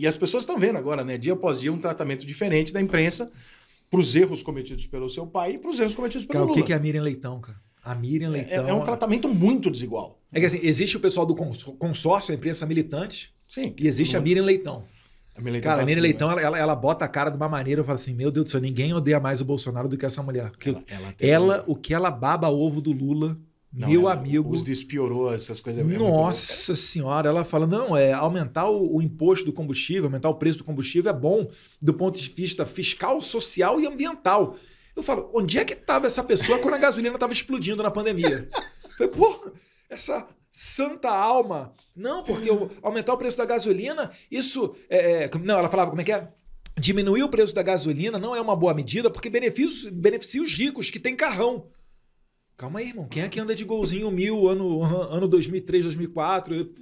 E as pessoas estão vendo agora, né? Dia após dia, um tratamento diferente da imprensa para os erros cometidos pelo seu pai e para os erros cometidos pelo cara, Lula. O que é a Miriam Leitão, cara? A Miriam Leitão. É, é um tratamento muito desigual. É que assim, existe o pessoal do consórcio, a imprensa militante. Sim. E existe a Miriam Leitão. A Miriam Leitão cara, tá a Miriam assim, Leitão, ela, ela, ela, bota a cara de uma maneira, eu falo assim, meu Deus do céu, ninguém odeia mais o Bolsonaro do que essa mulher. Porque ela, ela, é ela o que ela baba ovo do Lula não, Meu é, amigo. Os despiorou, essas coisas. É Nossa senhora, ela fala: não, é aumentar o, o, imposto do combustível, aumentar o preço do combustível é bom do ponto de vista fiscal, social e ambiental. Eu falo, onde é que estava essa pessoa quando a gasolina estava explodindo na pandemia? Eu falei, pô, essa santa alma. Não, porque aumentar o preço da gasolina, isso. É, é, não, ela falava como é que é? Diminuir o preço da gasolina não é uma boa medida porque beneficia, beneficia os ricos que têm carrão. Calma aí, irmão. Quem é que anda de golzinho mil ano, ano 2003, 2004?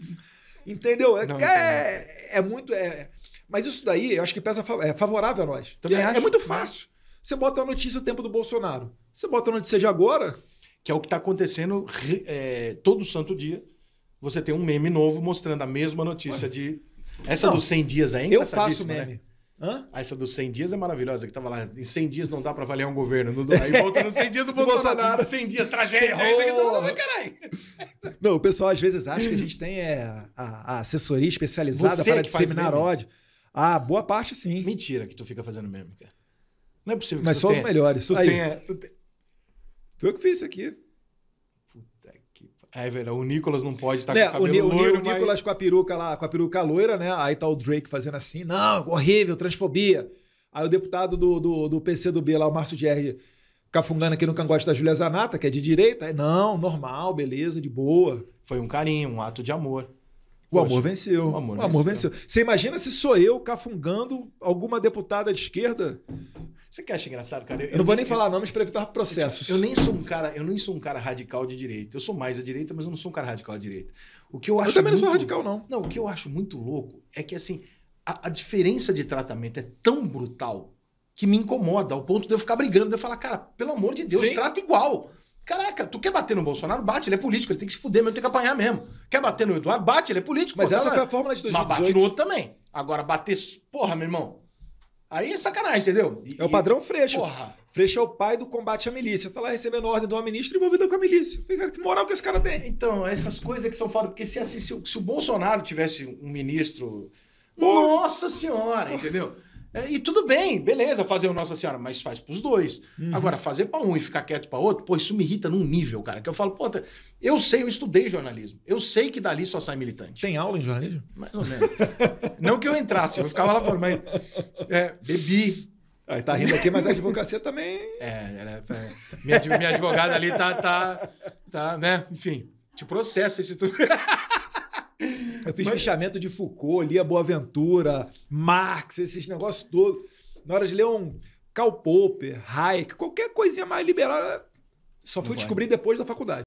Entendeu? É Não, é, é, muito. É, mas isso daí eu acho que pesa, é favorável a nós. Também é, é, acho, é muito fácil. Mas... Você bota a notícia do tempo do Bolsonaro. Você bota a notícia de agora. Que é o que está acontecendo é, todo santo dia. Você tem um meme novo mostrando a mesma notícia de. Essa Não, dos 100 dias ainda Eu faço né? meme. Né? Hã? Ah, essa dos 100 dias é maravilhosa, que tava lá, em 100 dias não dá pra avaliar um governo. Não, aí volta nos 100 dias do Bolsonaro, 100 dias, tragédia. Não, assim, não, o pessoal às vezes acha que a gente tem é, a, a, assessoria especializada Você para disseminar ódio. Ah, boa parte sim. Mentira que tu fica fazendo meme, cara. Não é possível que Mas só tenha, os melhores. Tu aí. tenha... Tu te... Foi eu que fiz isso aqui. É, velho, o Nicolas não pode estar tá né, com o cabelo o, loiro, o Nicolas mas... com a peruca lá, com a peruca loira, né? Aí tá o Drake fazendo assim, não, horrível, transfobia. Aí o deputado do, do, do B lá, o Márcio Gerri, cafungando aqui no cangote da Júlia Zanata, que é de direita. Aí, não, normal, beleza, de boa. Foi um carinho, um ato de amor. O Poxa, amor venceu. O amor, o amor venceu. venceu. Você imagina se sou eu cafungando alguma deputada de esquerda? Você que acha engraçado, cara? Eu, eu não vou nem eu, falar nomes para evitar processos. Eu, nem sou um cara, eu nem sou um cara radical de direita. Eu sou mais à direita, mas eu não sou um cara radical de direita. O que eu acho Eu também muito, não sou radical não. Não, o que eu acho muito louco é que assim, a, a diferença de tratamento é tão brutal que me incomoda ao ponto de eu ficar brigando, de eu falar, cara, pelo amor de Deus, Sim. trata igual. Caraca, tu quer bater no Bolsonaro? Bate, ele é político, ele tem que se fuder mesmo, tem que apanhar mesmo. Quer bater no Eduardo? Bate, ele é político. Mas pô, essa tá foi a fórmula de 2018. Mas bate no outro também. Agora, bater... Porra, meu irmão, Aí é sacanagem, entendeu? E, é o padrão Freixo. Porra. Freixo é o pai do combate à milícia. Tá lá recebendo ordem de uma ministra envolvida com a milícia. Que moral que esse cara tem? Então, essas coisas que são faladas. Porque se, assim, se, se, o Bolsonaro tivesse um ministro. Porra. Nossa Senhora, entendeu? É, e tudo bem, beleza, fazer o Nossa Senhora, mas faz pros dois. Uhum. Agora, fazer para um e ficar quieto para outro, pô, isso me irrita num nível, cara, que eu falo, pô, tá, eu sei, eu estudei jornalismo. Eu sei que dali só sai militante. Tem aula em jornalismo? Mais ou menos. não que eu entrasse, eu ficava lá fora, mas é, bebi. Aí tá rindo aqui, mas a advocacia também. É, é, é minha, minha advogada ali tá, tá, tá, né? Enfim, te processa esse tudo. Eu fiz mas... fechamento de Foucault, Boa Boaventura, Marx, esses negócios todos. Na hora de ler um Karl Popper, Hayek, qualquer coisinha mais liberal, só fui descobrir depois da faculdade.